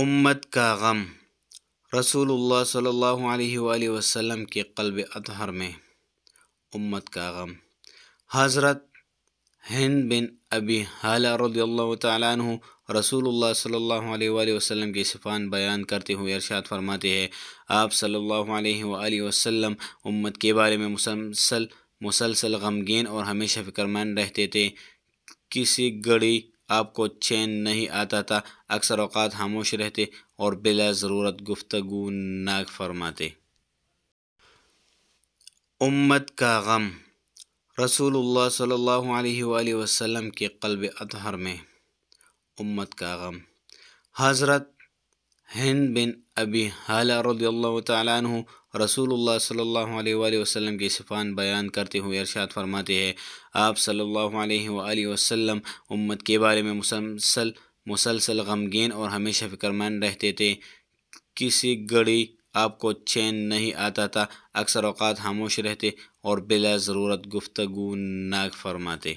امت کا غم رسول اللہ صلی اللہ علیہ وآلہ وسلم کے قلب اطہر میں امت کا غم حضرت ہند بن ابی حالہ رضی اللہ تعالیٰ عنہ رسول اللہ صلی اللہ علیہ وآلہ وسلم کی صفان بیان کرتے ہوئے ارشاد فرماتے ہیں آپ صلی اللہ علیہ وآلہ وسلم امت کے بارے میں مسلسل مسلسل غمگین اور ہمیشہ فکرمند رہتے تھے کسی گڑی آپ کو چین نہیں آتا تھا اکثر اوقات خاموش رہتے اور بلا ضرورت گفتگو ناک فرماتے امت کا غم رسول اللہ صلی اللہ علیہ وآلہ وسلم کے قلب اطہر میں امت کا غم حضرت ہند بن ابی حال رضی اللہ تعالیٰ عنہ رسول اللہ صلی اللہ علیہ وآلہ وسلم کی صفان بیان کرتے ہوئے ارشاد فرماتے ہیں آپ صلی اللہ علیہ وآلہ وسلم امت کے بارے میں مسلسل مسلسل غمگین اور ہمیشہ فکرمند رہتے تھے کسی گھڑی آپ کو چین نہیں آتا تھا اکثر اوقات خاموش رہتے اور بلا ضرورت گفتگو ناک فرماتے